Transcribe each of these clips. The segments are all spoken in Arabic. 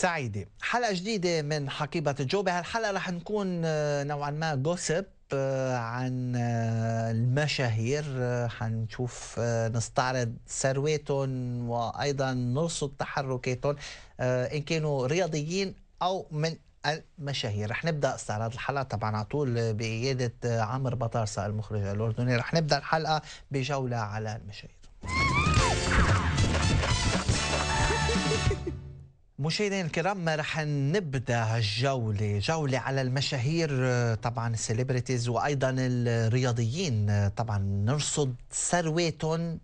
سعيدة حلقة جديدة من حقيبة جو بهالحلقة رح نكون آه، نوعا ما جوسب آه، عن آه، المشاهير حنشوف نستعرض ثرواتهم وأيضا نرصد تحركاتهم إن كانوا رياضيين أو من المشاهير رح نبدا استعراض الحلقه طبعا على طول بقياده عمرو بطارسه المخرج الاردني رح نبدا الحلقه بجوله على المشاهير مشاهدينا الكرام رح نبدا الجوله جوله على المشاهير آه، طبعا السليبرتيز وايضا الرياضيين آه، طبعا نرصد ثرواتهم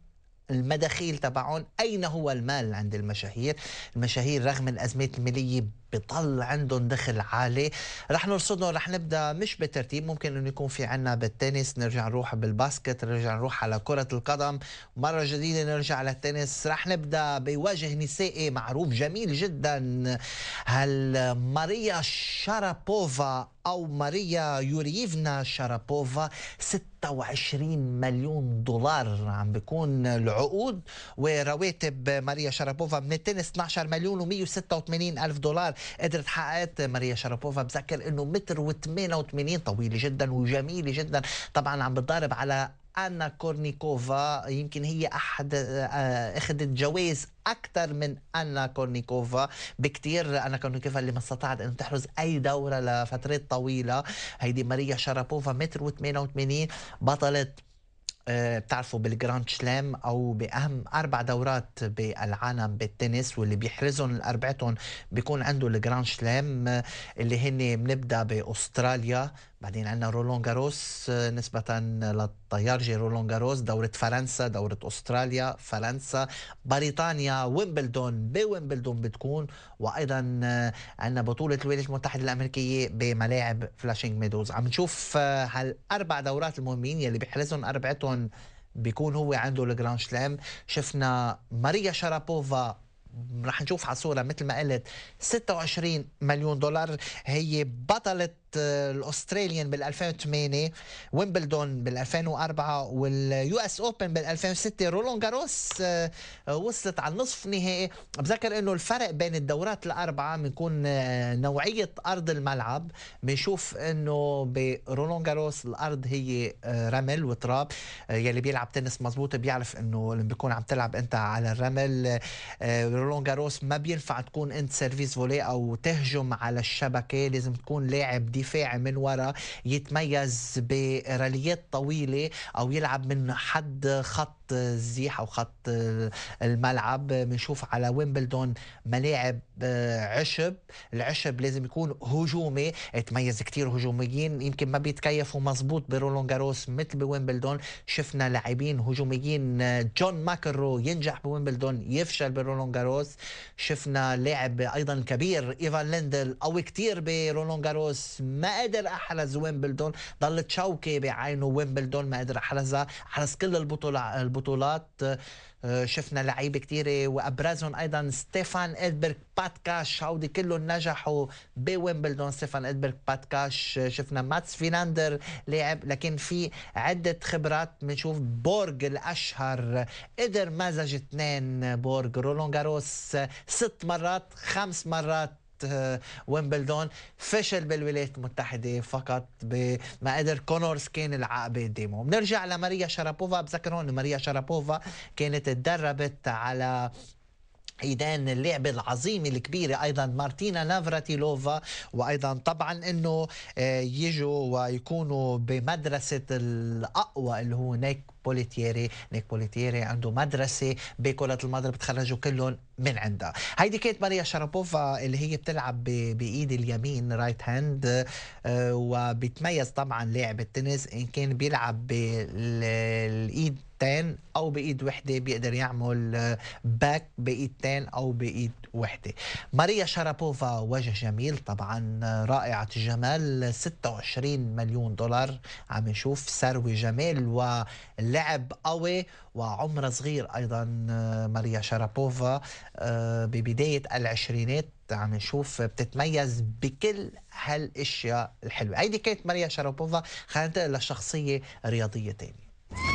المداخيل تبعهم اين هو المال عند المشاهير المشاهير رغم الازمات الماليه بيطل عندهم دخل عالي رح نرصدهم رح نبدا مش بالترتيب ممكن انه يكون في عنا بالتنس نرجع نروح بالباسكت نرجع نروح على كرة القدم مرة جديدة نرجع على التنس رح نبدا بوجه نسائي معروف جميل جدا هل ماريا شارابوفا أو ماريا يوريفنا شارابوفا 26 مليون دولار عم بيكون العقود ورواتب ماريا شارابوفا من 12 مليون و186 ألف دولار قدرت حققت ماريا شارابوفا بذكر أنه متر و88 طويلة جدا وجميلة جدا طبعا عم بتضارب على أنا كورنيكوفا يمكن هي أحد آه، أخذت جوائز أكثر من أنا كورنيكوفا بكثير أنا كورنيكوفا اللي ما استطاعت أن تحرز أي دورة لفترات طويلة هيدي ماريا شارابوفا متر و88 بطلة آه، بتعرفوا بالجراند شلام او باهم اربع دورات بالعالم بالتنس واللي بيحرزهم الاربعتهم بيكون عنده الجراند شلام آه، اللي هن بنبدا باستراليا بعدين عندنا رولون جاروس آه، نسبة للطيار جي رولون جاروس دورة فرنسا دورة أستراليا فرنسا بريطانيا ويمبلدون بويمبلدون بتكون وأيضا آه، عندنا بطولة الولايات المتحدة الأمريكية بملاعب فلاشينج ميدوز عم نشوف آه، هالأربع دورات المهمين يلي بيحرزهم أربعتهم بيكون هو عنده الجراند شلام شفنا ماريا شرابوفا رح نشوف على صورة مثل ما قلت 26 مليون دولار هي بطلة الاستراليان بال 2008 ويمبلدون بال 2004 واليو اس اوبن بال 2006 رولون جاروس آه، وصلت على النصف نهائي بذكر انه الفرق بين الدورات الاربعه بنكون آه، نوعيه ارض الملعب بنشوف انه برولون جاروس الارض هي آه، رمل وتراب يلي بيلعب تنس مزبوط بيعرف انه لما بيكون عم تلعب انت على الرمل رولون جاروس ما بينفع تكون انت سيرفيس فولي او تهجم على الشبكه لازم تكون لاعب دي دفاعي من وراء يتميز براليات طويله او يلعب من حد خط خط الزيح او خط الملعب بنشوف على ويمبلدون ملاعب آه، عشب العشب لازم يكون هجومي تميز كتير هجوميين يمكن ما بيتكيفوا مزبوط برولون جاروس مثل بويمبلدون شفنا لاعبين هجوميين آه، جون ماكرو ينجح بويمبلدون يفشل برولون جاروس شفنا لاعب ايضا كبير ايفان ليندل قوي كتير برولون جاروس ما قدر احرز ويمبلدون ضلت شوكه بعينه ويمبلدون ما قدر احرزها احرز كل البطوله بطولات آه، شفنا لعيبه كثيره وابرزهم ايضا ستيفان ادبرغ باتكاش هودي كلهم نجحوا بويمبلدون ستيفان ادبرغ باتكاش آه، شفنا ماتس فيناندر لعب لكن في عده خبرات بنشوف بورغ الاشهر قدر مزج اثنين بورغ رولون جاروس آه، ست مرات خمس مرات ويمبلدون آه، فشل بالولايات المتحدة فقط ما قدر كونورز كان العقبة قدامه بنرجع لماريا شرابوفا بذكر هون ماريا شرابوفا كانت تدربت على ايدان اللعبة العظيمة الكبيرة ايضا مارتينا نافراتيلوفا وايضا طبعا انه آه، يجوا ويكونوا بمدرسة الاقوى اللي هو هناك بوليتيري نيك بوليتيري عنده مدرسة بكرة المضرب بتخرجوا كلهم من عندها هيدي كانت ماريا شرابوفا اللي هي بتلعب بايد اليمين رايت آه، هاند وبتميز طبعا لاعب التنس ان كان بيلعب بالايد تان او بايد وحده بيقدر يعمل باك آه، بايد تان او بايد وحده ماريا شرابوفا وجه جميل طبعا آه، رائعه الجمال 26 مليون دولار عم نشوف سروي جمال و لعب قوي وعمرها صغير ايضا آه، ماريا شرابوفا آه، ببدايه العشرينات عم نشوف بتتميز بكل هالاشياء الحلوه هيدي كانت ماريا شرابوفا خلينا ننتقل لشخصيه رياضيه ثانيه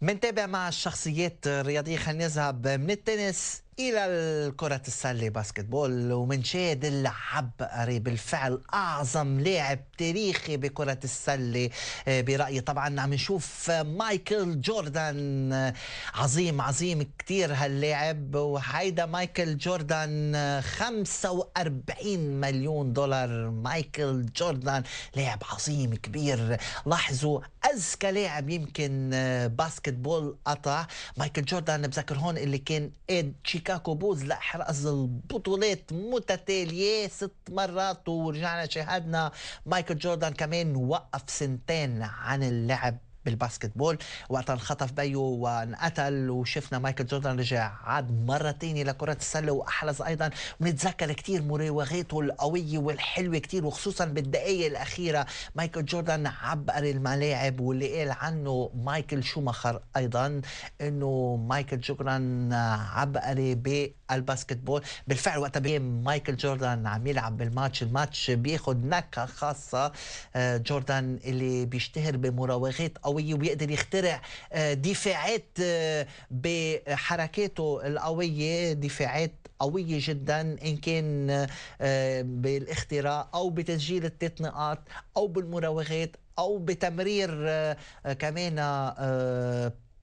منتابع مع الشخصيات الرياضيه خلينا نذهب من التنس الى الكرة السلة باسكتبول ومنشاهد اللعب قريب بالفعل اعظم لاعب تاريخي بكرة السلة آه، برأيي طبعا عم نشوف مايكل جوردان آه، عظيم عظيم كتير هاللاعب وهيدا مايكل جوردان 45 آه، مليون دولار مايكل جوردان لاعب عظيم كبير لاحظوا اذكى لاعب يمكن باسكتبول قطع مايكل جوردان بذكر هون اللي كان إيد شيكاغو بوز لا حرز البطولات متتاليه ست مرات ورجعنا شاهدنا مايكل جوردن كمان وقف سنتين عن اللعب بالباسكتبول وقت انخطف بيو وانقتل وشفنا مايكل جوردن رجع عاد مرة تانية لكرة السلة وأحرز أيضا ونتذكر كتير مراوغاته القوية والحلوة كتير وخصوصا بالدقايق الأخيرة مايكل جوردن عبر الملاعب واللي قال عنه مايكل شوماخر أيضا أنه مايكل جوردن عبقري بالباسكتبول بالفعل وقت مايكل جوردن عم يلعب بالماتش الماتش بياخد نكهة خاصة آه، جوردن اللي بيشتهر بمراوغات القويه وبيقدر يخترع آه، دفاعات آه، بحركاته القويه دفاعات قوية جدا إن كان آه، بالاختراق أو بتسجيل الثلاث نقاط أو بالمراوغات او بتمرير كمان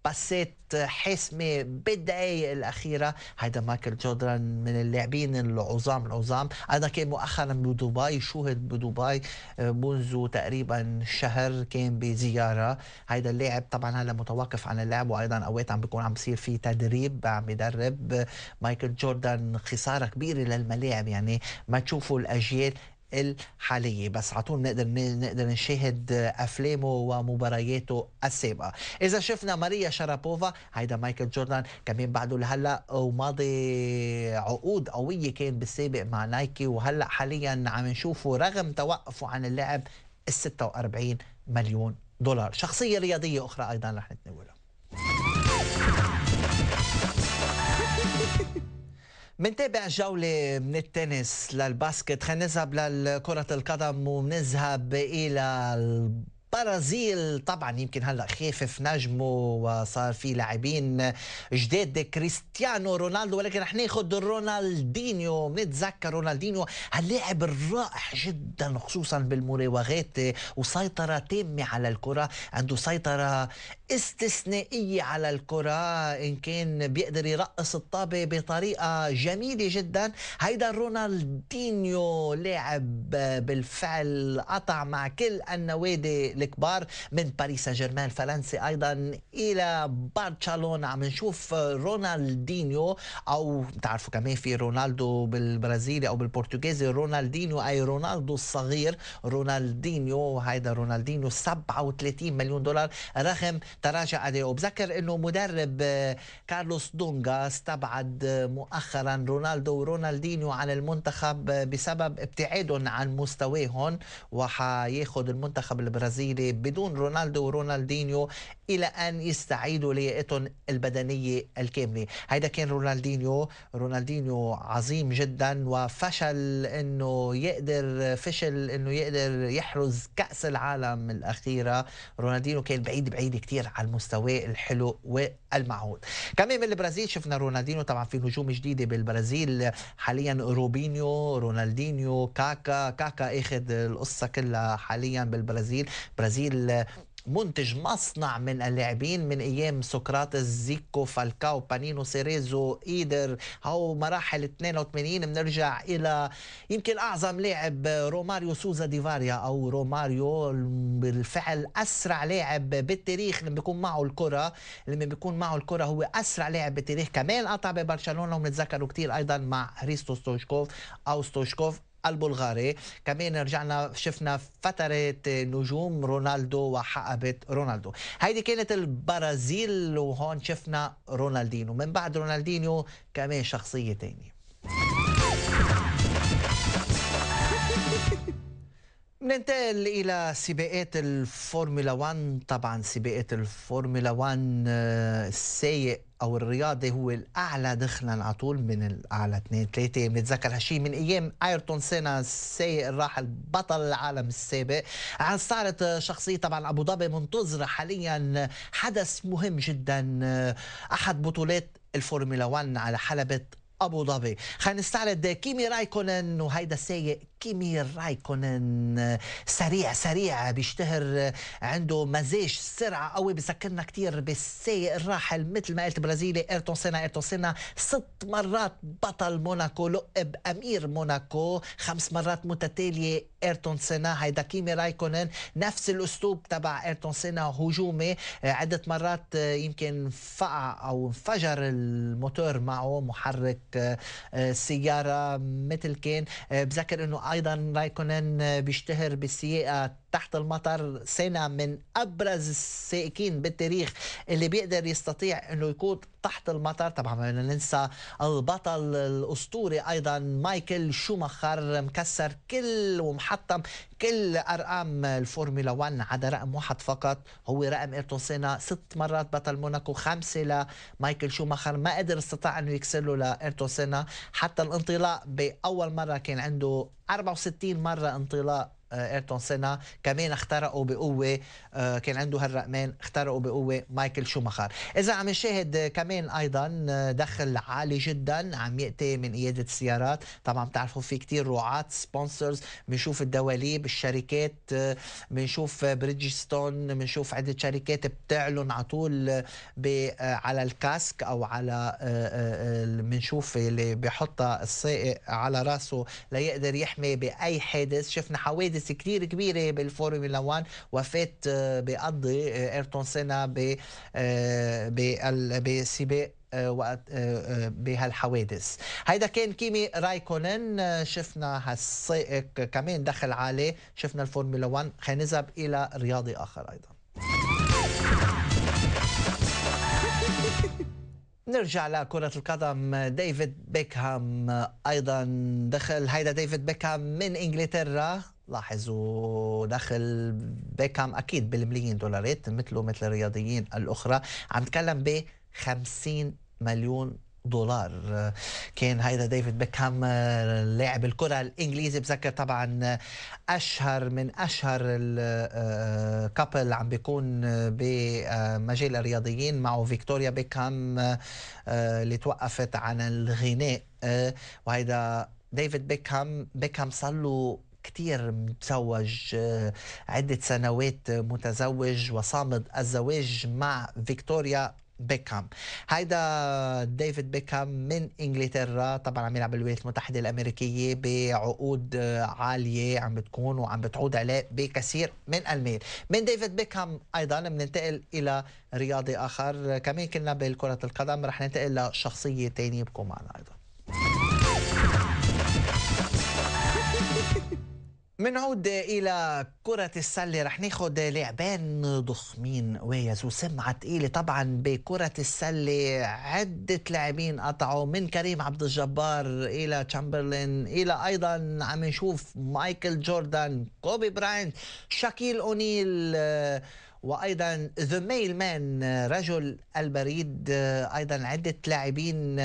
باسات حاسمه بالدقائق الاخيره هيدا مايكل جودران من اللاعبين العظام العظام انا كان مؤخرا بدبي شوهد بدبي آه، منذ تقريبا شهر كان بزياره هيدا اللاعب طبعا هلا متوقف عن اللعب وايضا اوقات عم بيكون عم بصير في تدريب عم بدرب مايكل جوردان خساره كبيره للملاعب يعني ما تشوفوا الاجيال الحاليه بس على طول نقدر نقدر نشاهد افلامه ومبارياته السابقه اذا شفنا ماريا شرابوفا هيدا مايكل جوردان كمان بعده لهلا وماضي عقود قويه كان بالسابق مع نايكي وهلا حاليا عم نشوفه رغم توقفه عن اللعب ال 46 مليون دولار شخصيه رياضيه اخرى ايضا رح نتناولها بنتابع جولة من التنس للباسكت خلينا نذهب لكرة القدم ونذهب إلى برازيل طبعا يمكن هلا خفف نجمه وصار في لاعبين جداد كريستيانو رونالدو ولكن رح ناخذ رونالدينيو بنتذكر رونالدينيو هاللاعب الرائع جدا خصوصا بالمراوغات وسيطره تامه على الكره عنده سيطره استثنائيه على الكره ان كان بيقدر يرقص الطابه بطريقه جميله جدا هيدا رونالدينيو لاعب بالفعل قطع مع كل النوادي الكبار من باريس سان جيرمان الفرنسي ايضا الى برشلونه عم نشوف رونالدينيو او بتعرفوا كمان في رونالدو بالبرازيلي او بالبرتغيزي رونالدينيو اي رونالدو الصغير رونالدينيو هيدا رونالدينيو 37 مليون دولار رغم تراجع اداؤه بذكر انه مدرب كارلوس دونغا استبعد مؤخرا رونالدو ورونالدينيو عن المنتخب بسبب ابتعادهم عن مستواهم وحياخذ المنتخب البرازيلي Pereira, Bedun Ronaldo, Ronaldinho, الى ان يستعيدوا لياقتهم البدنيه الكامله هيدا كان رونالدينيو رونالدينيو عظيم جدا وفشل انه يقدر فشل انه يقدر يحرز كاس العالم الاخيره رونالدينيو كان بعيد بعيد كثير على المستوى الحلو والمعهود كمان بالبرازيل شفنا رونالدينيو طبعا في نجوم جديده بالبرازيل حاليا روبينيو رونالدينيو كاكا كاكا اخذ القصه كلها حاليا بالبرازيل برازيل منتج مصنع من اللاعبين من ايام سقراطس زيكو فالكاو بانينو سيريزو ايدر او مراحل 82 بنرجع الى يمكن اعظم لاعب روماريو سوزا ديفاريا او روماريو بالفعل اسرع لاعب بالتاريخ لما بيكون معه الكره لما بيكون معه الكره هو اسرع لاعب بالتاريخ كمان قطع ببرشلونه وبنتذكره كثير ايضا مع هريستو ستوشكوف او ستوشكوف البلغاري كمان رجعنا شفنا فترة نجوم رونالدو وحقبة رونالدو هيدي كانت البرازيل وهون شفنا رونالدينو من بعد رونالدينيو كمان شخصية تانية ننتقل الى سباقات الفورمولا 1 طبعا سباقات الفورمولا 1 آه، السايق او الرياضي هو الاعلى دخلا على طول من الاعلى اثنين ثلاثه بنتذكر هالشيء من ايام ايرتون سينا السايق الراحل بطل العالم السابق عن صارت شخصيه طبعا ابو ظبي منتظره حاليا حدث مهم جدا آه، احد بطولات الفورمولا 1 على حلبه ابو ظبي خلينا نستعرض كيمي رايكونن وهيدا السايق كيمي رايكونن سريع سريع بيشتهر عنده مزاج سرعة قوي بسكرنا كتير بالسايق الراحل مثل ما قلت برازيلي ايرتون سينا ايرتون سينا ست مرات بطل موناكو لقب امير موناكو خمس مرات متتالية ايرتون سينا هيدا كيمي رايكونن نفس الاسلوب تبع ايرتون سينا هجومي عدة مرات يمكن فقع او انفجر الموتور معه محرك آه، سيارة مثل كان آه، بذكر انه ايضا رايكونن بيشتهر بالسياقه تحت المطر سنة من أبرز السائقين بالتاريخ اللي بيقدر يستطيع أنه يكون تحت المطر طبعا ما ننسى البطل الأسطوري أيضا مايكل شوماخر مكسر كل ومحطم كل أرقام الفورمولا 1 عدا رقم واحد فقط هو رقم إيرتون سينا ست مرات بطل موناكو خمسة لمايكل شوماخر ما قدر استطاع أنه يكسر له لإيرتون سينا حتى الانطلاق بأول مرة كان عنده 64 مرة انطلاق آه، ايرتون سينا كمان اخترقوا بقوه آه، كان عنده هالرقمين اخترقوا بقوه مايكل شوماخر اذا عم نشاهد آه، كمان ايضا دخل عالي جدا عم ياتي من قياده السيارات طبعا بتعرفوا في كتير رعاة سبونسرز بنشوف الدواليب الشركات بنشوف بريدجستون بنشوف عده شركات بتعلن على طول على الكاسك او على بنشوف اللي بحطها السائق على راسه ليقدر يحمي باي حادث شفنا حوادث حادث كتير كبيرة بالفورمولا 1 وفاة بقضي آه، ايرتون سينا بسباق آه، آه، وقت بهالحوادث هيدا كان كيمي رايكونن شفنا هالسائق كمان دخل عليه شفنا الفورمولا 1 خلينا نذهب الى رياضي اخر ايضا نرجع لكرة القدم ديفيد بيكهام أيضا دخل هيدا ديفيد بيكهام من إنجلترا لاحظوا دخل بيكام اكيد بالملايين دولارات مثله مثل الرياضيين الاخرى عم نتكلم ب 50 مليون دولار كان هيدا ديفيد بيكهام آه، لاعب الكره الانجليزي بذكر طبعا اشهر من اشهر الكابل آه، آه، عم بيكون بمجال الرياضيين معه فيكتوريا بيكهام اللي توقفت عن الغناء وهيدا ديفيد بيكهام بيكهام صار له كتير متزوج آه، عدة سنوات متزوج وصامد الزواج مع فيكتوريا بيكهام هيدا ديفيد بيكهام من انجلترا طبعا عم يلعب بالولايات المتحده الامريكيه بعقود آه، عاليه عم بتكون وعم بتعود عليه بكثير من المال من ديفيد بيكهام ايضا بننتقل الى رياضي اخر كمان كنا بالكره القدم رح ننتقل لشخصيه ثانيه بكون معنا ايضا منعود الى كرة السلة رح ناخد لعبان ضخمين ويز وسمعة تقيلة طبعا بكرة السلة عدة لاعبين قطعوا من كريم عبد الجبار الى تشامبرلين الى ايضا عم نشوف مايكل جوردان كوبي براين شاكيل اونيل وايضا ذا ميل مان رجل البريد ايضا عدة لاعبين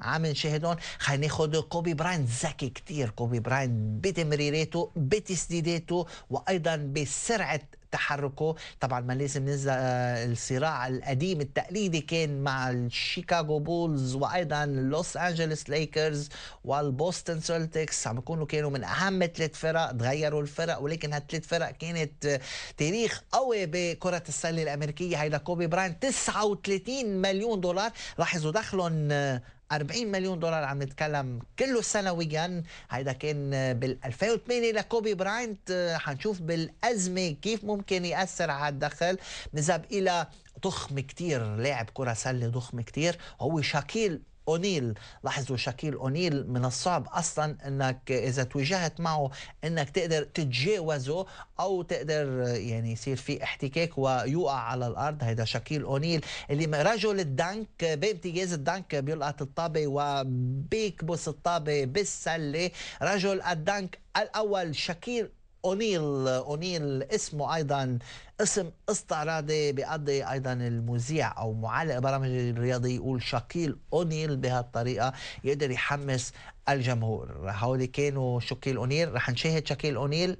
عم نشاهدهم خلينا ناخذ كوبي براين ذكي كثير كوبي براين بتمريراته بتسديداته وايضا بسرعه تحركه طبعا ما لازم ننسى آه، الصراع القديم التقليدي كان مع الشيكاغو بولز وايضا لوس انجلوس ليكرز والبوستن سولتكس عم بيكونوا كانوا من اهم ثلاث فرق تغيروا الفرق ولكن هالثلاث فرق كانت آه، تاريخ قوي بكره السله الامريكيه هيدا كوبي براين 39 مليون دولار لاحظوا دخلهم آه، 40 مليون دولار عم نتكلم كله سنويا هيدا كان بال 2008 لكوبي براينت حنشوف بالازمه كيف ممكن ياثر على الدخل نذهب الى ضخم كتير لاعب كره سله ضخم كتير هو شاكيل اونيل لاحظوا شاكيل اونيل من الصعب اصلا انك اذا تواجهت معه انك تقدر تتجاوزه او تقدر يعني يصير في احتكاك ويوقع على الارض هذا شاكيل اونيل اللي رجل الدنك بامتياز الدنك بيلقط الطابه وبيكبس الطابه بالسله رجل الدنك الاول شاكيل اونيل اونيل اسمه ايضا اسم استعراضي بيقضي ايضا المذيع او معلق برامج الرياضي يقول شاكيل اونيل بهالطريقه يقدر يحمس الجمهور هولي كانوا شاكيل اونيل رح نشاهد شاكيل اونيل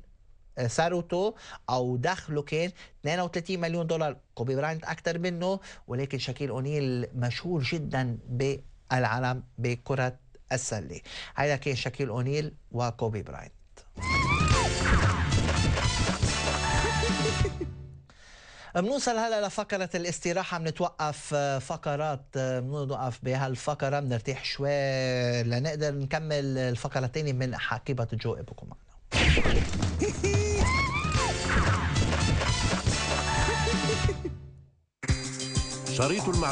ثروته آه، او دخله كان 32 مليون دولار كوبي براينت اكثر منه ولكن شاكيل اونيل مشهور جدا بالعالم بكره السله هذا كان شاكيل اونيل وكوبي براينت بنوصل هلا لفقرة الاستراحة بنتوقف آه، فقرات آه، بنوقف بهالفقرة بنرتاح شوي لنقدر نكمل الفقرة الثانية من حقيبة جو ابوكم معنا شريط المعلومات